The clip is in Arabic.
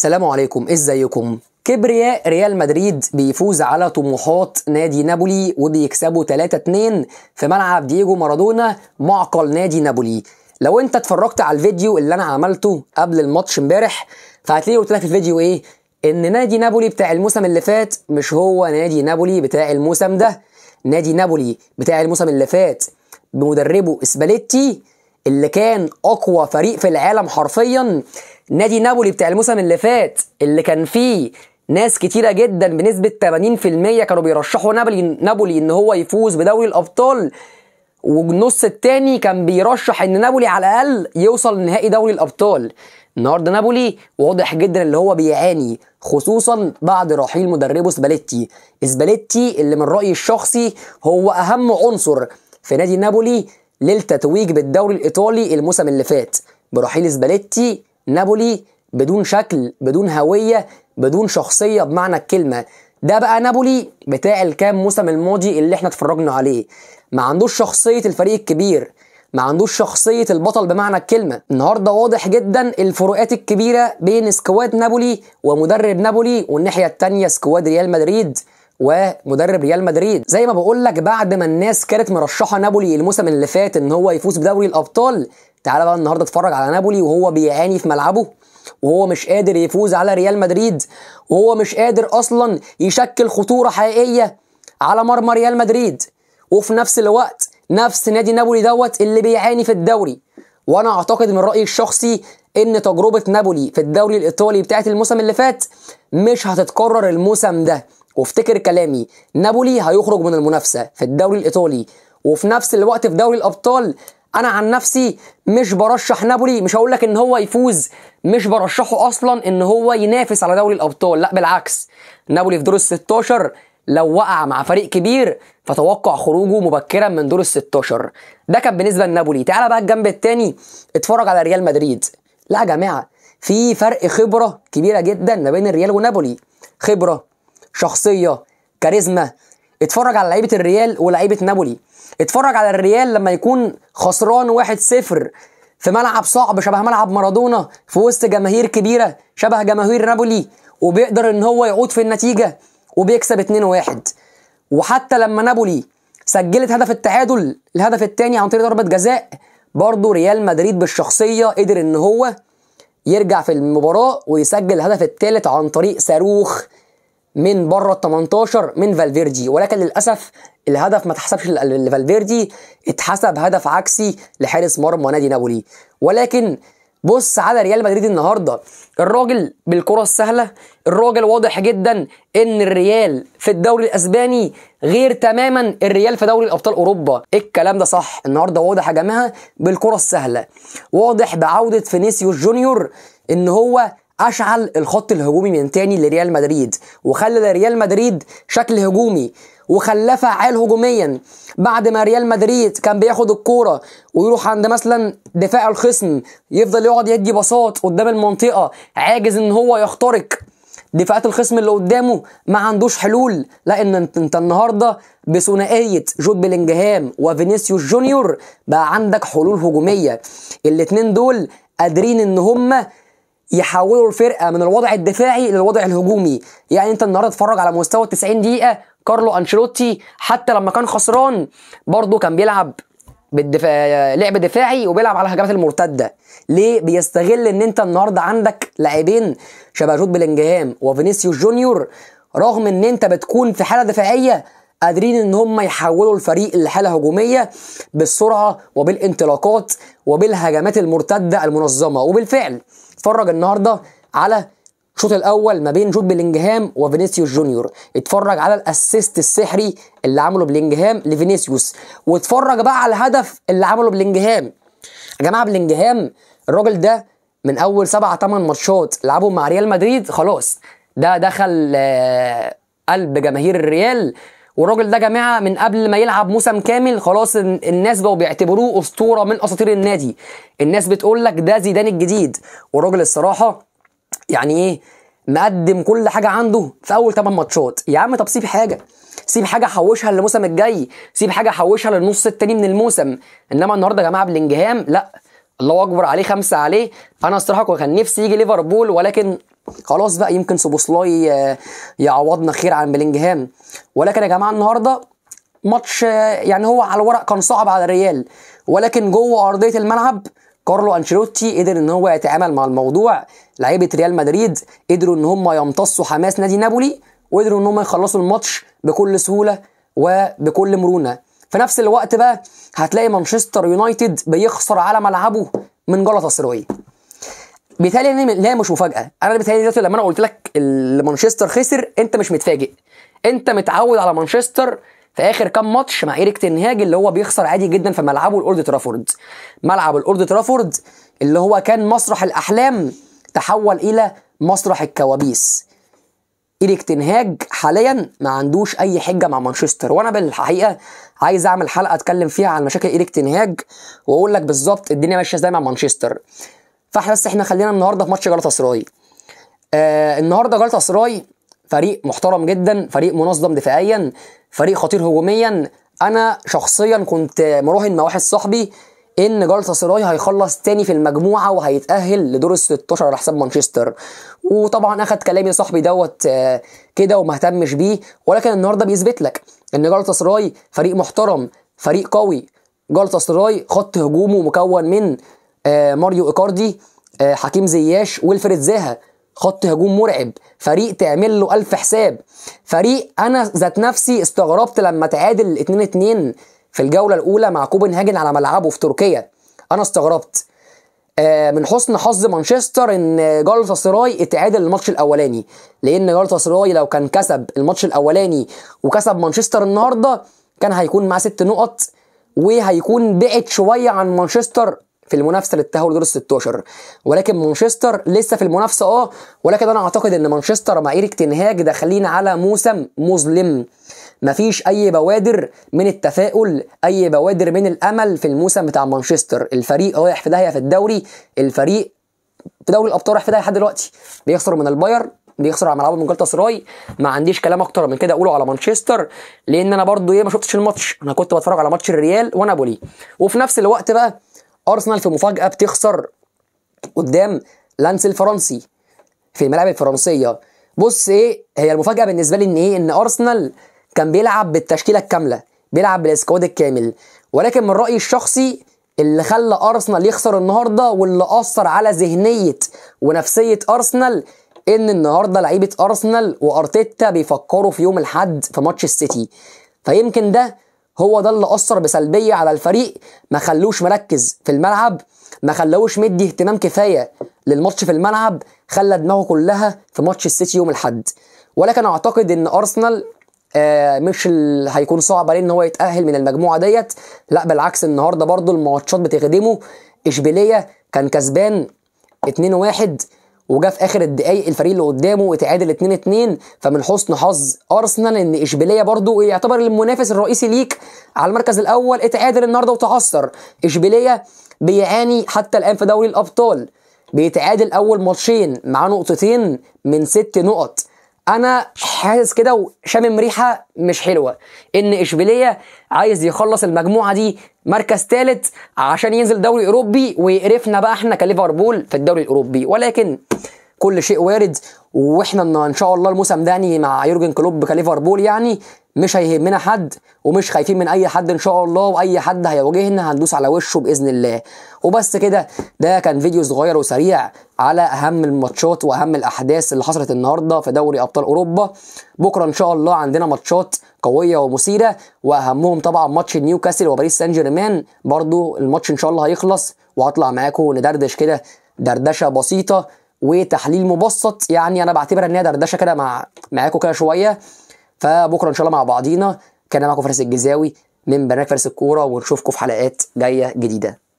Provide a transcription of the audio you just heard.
سلام عليكم إيه ازيكم كبرياء ريال مدريد بيفوز على طموحات نادي نابولي وبيكسبوا 3-2 في ملعب دييجو مارادونا معقل نادي نابولي لو انت اتفرجت على الفيديو اللي انا عملته قبل الماتش امبارح فهتلاقي قلت لك في الفيديو ايه ان نادي نابولي بتاع الموسم اللي فات مش هو نادي نابولي بتاع الموسم ده نادي نابولي بتاع الموسم اللي فات بمدربه اسباليتي اللي كان اقوى فريق في العالم حرفيا نادي نابولي بتاع الموسم اللي فات اللي كان فيه ناس كتيرة جدا بنسبة 80% كانوا بيرشحوا نابولي نابولي ان هو يفوز بدوري الابطال والنص التاني كان بيرشح ان نابولي على الاقل يوصل لنهائي دوري الابطال النهارده نابولي واضح جدا اللي هو بيعاني خصوصا بعد رحيل مدربه سباليتي سباليتي اللي من رايي الشخصي هو اهم عنصر في نادي نابولي للتتويج بالدوري الايطالي الموسم اللي فات برحيل سباليتي نابولي بدون شكل بدون هويه بدون شخصيه بمعنى الكلمه ده بقى نابولي بتاع الكام موسم الماضي اللي احنا اتفرجنا عليه ما عندوش شخصيه الفريق الكبير ما عندوش شخصيه البطل بمعنى الكلمه النهارده واضح جدا الفروقات الكبيره بين سكواد نابولي ومدرب نابولي والناحيه الثانيه سكواد ريال مدريد ومدرب ريال مدريد زي ما بقول لك بعد ما الناس كانت مرشحه نابولي الموسم اللي فات ان هو يفوز بدوري الابطال تعالى بقى النهارده اتفرج على نابولي وهو بيعاني في ملعبه وهو مش قادر يفوز على ريال مدريد وهو مش قادر اصلا يشكل خطوره حقيقيه على مرمى ريال مدريد وفي نفس الوقت نفس نادي نابولي دوت اللي بيعاني في الدوري وانا اعتقد من رايي الشخصي ان تجربه نابولي في الدوري الايطالي بتاعه الموسم اللي فات مش هتتكرر الموسم ده وافتكر كلامي نابولي هيخرج من المنافسه في الدوري الايطالي وفي نفس الوقت في دوري الابطال انا عن نفسي مش برشح نابولي مش هقول لك ان هو يفوز مش برشحه اصلا ان هو ينافس على دوري الابطال لا بالعكس نابولي في دور ال 16 لو وقع مع فريق كبير فتوقع خروجه مبكرا من دور ال 16 ده كان بالنسبه لنابولي تعالى بقى الجنب الثاني اتفرج على ريال مدريد لا يا جماعه في فرق خبره كبيره جدا ما بين الريال ونابولي خبره شخصيه كاريزما اتفرج على لعيبه الريال ولعيبه نابولي اتفرج على الريال لما يكون خسران 1-0 في ملعب صعب شبه ملعب مارادونا في وسط جماهير كبيره شبه جماهير نابولي وبيقدر ان هو يعود في النتيجه وبيكسب 2-1 وحتى لما نابولي سجلت هدف التعادل الهدف الثاني عن طريق ضربه جزاء برضه ريال مدريد بالشخصيه قدر ان هو يرجع في المباراه ويسجل الهدف الثالث عن طريق صاروخ من بره ال 18 من فالفيردي ولكن للاسف الهدف ما اتحسبش لفالفيردي اتحسب هدف عكسي لحارس مرمى نادي نابولي ولكن بص على ريال مدريد النهارده الراجل بالكره السهله الراجل واضح جدا ان الريال في الدوري الاسباني غير تماما الريال في دوري الابطال اوروبا الكلام ده صح النهارده واضح يا جماعه بالكره السهله واضح بعوده فينيسيوس جونيور ان هو اشعل الخط الهجومي من تاني لريال مدريد وخلى لريال مدريد شكل هجومي وخلاه فعال هجوميا بعد ما ريال مدريد كان بياخد الكوره ويروح عند مثلا دفاع الخصم يفضل يقعد يدي باصات قدام المنطقه عاجز ان هو يخترق دفاعات الخصم اللي قدامه ما عندوش حلول لا ان انت النهارده بثنائيه جود بلينجهام وفينيسيوس جونيور بقى عندك حلول هجوميه الاتنين دول قادرين ان هما يحولوا الفرقه من الوضع الدفاعي للوضع الهجومي يعني انت النهارده اتفرج على مستوى 90 دقيقه كارلو انشيلوتي حتى لما كان خسران برضه كان بيلعب بالدفاع لعب دفاعي وبيلعب على الهجمات المرتده ليه بيستغل ان انت النهارده عندك لاعبين شبه جود بلينجهام وفينيسيوس جونيور رغم ان انت بتكون في حاله دفاعيه قادرين ان هم يحولوا الفريق لحاله هجوميه بالسرعه وبالانطلاقات وبالهجمات المرتده المنظمه وبالفعل اتفرج النهارده على الشوط الاول ما بين جود بلينجهام وفينيسيوس جونيور اتفرج على الاسيست السحري اللي عمله بلينجهام لفينيسيوس واتفرج بقى على الهدف اللي عمله بلينجهام يا جماعه بلينجهام الراجل ده من اول 7 8 ماتشات لعبهم مع ريال مدريد خلاص ده دخل آه، قلب جماهير الريال والراجل ده جماعه من قبل ما يلعب موسم كامل خلاص الناس بقوا بيعتبروه اسطوره من اساطير النادي الناس بتقول لك ده زيدان الجديد والراجل الصراحه يعني ايه مقدم كل حاجه عنده في اول 8 ماتشات يا عم طب سيب حاجه سيب حاجه حوشها للموسم الجاي سيب حاجه حوشها للنص التاني من الموسم انما النهارده يا جماعه بلينجهام لا الله اكبر عليه خمسه عليه انا الصراحه كان نفسي يجي ليفربول ولكن خلاص بقى يمكن سوبوسلاي آه، يعوضنا خير عن بلينجهام ولكن يا جماعه النهارده ماتش آه، يعني هو على الورق كان صعب على الريال ولكن جوه ارضيه الملعب كارلو انشيلوتي قدر ان هو يتعامل مع الموضوع لعيبه ريال مدريد قدروا ان هم يمتصوا حماس نادي نابولي وقدروا ان هم يخلصوا الماتش بكل سهوله وبكل مرونه في نفس الوقت بقى هتلاقي مانشستر يونايتد بيخسر على ملعبه من جلطه سراويه بيتهيألي ان لا مش مفاجاه انا بيتهيألي دلوقتي لما انا قلت لك مانشستر خسر انت مش متفاجئ انت متعود على مانشستر في اخر كام ماتش مع ايريك تنهاج اللي هو بيخسر عادي جدا في ملعبه الاولد ترافورد ملعب الاولد ترافورد اللي هو كان مسرح الاحلام تحول الى مسرح الكوابيس إيريك تنهاج حاليا ما عندوش أي حجة مع مانشستر وأنا بالحقيقة عايز أعمل حلقة أتكلم فيها عن مشاكل إيريك تنهاج وأقول لك بالظبط الدنيا ماشية إزاي مع مانشستر فاحنا بس إحنا خلينا النهاردة في ماتش سراي آه النهاردة جالاتا سراي فريق محترم جدا فريق منظم دفاعيا فريق خطير هجوميا انا شخصيا كنت مراهن مع واحد صاحبي ان جالتا سراي هيخلص تاني في المجموعه وهيتاهل لدور ال 16 على حساب مانشستر وطبعا اخد كلامي صاحبي دوت آه، كده وما اهتمش بيه ولكن النهارده بيثبت لك ان جالتا سراي فريق محترم فريق قوي جالتا سراي خط هجومه مكون من آه، ماريو ايكاردي آه، حكيم زياش ويلفريد زاها خط هجوم مرعب فريق تعمل له ألف حساب فريق أنا ذات نفسي استغربت لما تعادل 2 2 في الجوله الاولى مع كوبنهاجن على ملعبه في تركيا انا استغربت آه، من حسن حظ مانشستر ان جالتا سراي اتعادل الماتش الاولاني لان جالتا سراي لو كان كسب الماتش الاولاني وكسب مانشستر النهارده كان هيكون معاه ست نقط وهيكون بعد شويه عن مانشستر في المنافسه للتاهل دور ال 16 ولكن مانشستر لسه في المنافسه اه ولكن انا اعتقد ان مانشستر مع ايريك تنهاج داخلين على موسم مظلم مفيش اي بوادر من التفاؤل اي بوادر من الامل في الموسم بتاع مانشستر الفريق رايح في داهيه في الدوري الفريق في دوري الابطال رايح في داهيه لحد دلوقتي بيخسر من الباير بيخسر على ملعبه من جلطة سراي ما عنديش كلام اكتر من كده اقوله على مانشستر لان انا برضو ايه ما شفتش الماتش انا كنت بتفرج على ماتش الريال ونابولي وفي نفس الوقت بقى ارسنال في مفاجاه بتخسر قدام لانس الفرنسي في الملاعب الفرنسيه بص ايه هي المفاجاه بالنسبه لي ان ايه ان ارسنال كان بيلعب بالتشكيله الكامله بيلعب بالاسكواد الكامل ولكن من رايي الشخصي اللي خلى ارسنال يخسر النهارده واللي اثر على ذهنيه ونفسيه ارسنال ان النهارده لعيبه ارسنال وارتيتا بيفكروا في يوم الاحد في ماتش السيتي فيمكن ده هو ده اللي اثر بسلبيه على الفريق ما خلوش مركز في الملعب ما خلوش مدي اهتمام كفايه للماتش في الملعب خلى دماغه كلها في ماتش السيتي يوم الاحد ولكن اعتقد ان ارسنال آه مش ال... هيكون صعب عليه ان هو يتاهل من المجموعه ديت لا بالعكس النهارده برضو الماتشات بتخدمه اشبيليه كان كسبان 2-1 وجا في اخر الدقايق الفريق اللي قدامه اتعادل 2 2 فمن حسن حظ ارسنال ان اشبيليه برضو يعتبر المنافس الرئيسي ليك على المركز الاول اتعادل النهارده وتعثر اشبيليه بيعاني حتى الان في دوري الابطال بيتعادل اول ماتشين مع نقطتين من ست نقط انا حاسس كده وشامم ريحه مش حلوه ان اشبيليه عايز يخلص المجموعه دي مركز ثالث عشان ينزل دوري اوروبي ويقرفنا بقى احنا كليفربول في الدوري الاوروبي ولكن كل شيء وارد واحنا ان شاء الله الموسم ده يعني مع يورجن كلوب كليفربول يعني مش هيهمنا حد ومش خايفين من اي حد ان شاء الله واي حد هيواجهنا هندوس على وشه باذن الله وبس كده ده كان فيديو صغير وسريع على اهم الماتشات واهم الاحداث اللي حصلت النهارده في دوري ابطال اوروبا بكره ان شاء الله عندنا ماتشات قويه ومثيره واهمهم طبعا ماتش نيوكاسل وباريس سان جيرمان برده الماتش ان شاء الله هيخلص وهطلع معاكم ندردش كده دردشه بسيطه وتحليل مبسط يعني انا بعتبرها ان هي دردشه كده مع معاكم كده شويه فبكره ان شاء الله مع بعضينا كان معاكم فارس الجزاوي من برنامج فارس الكوره ونشوفكم في حلقات جايه جديده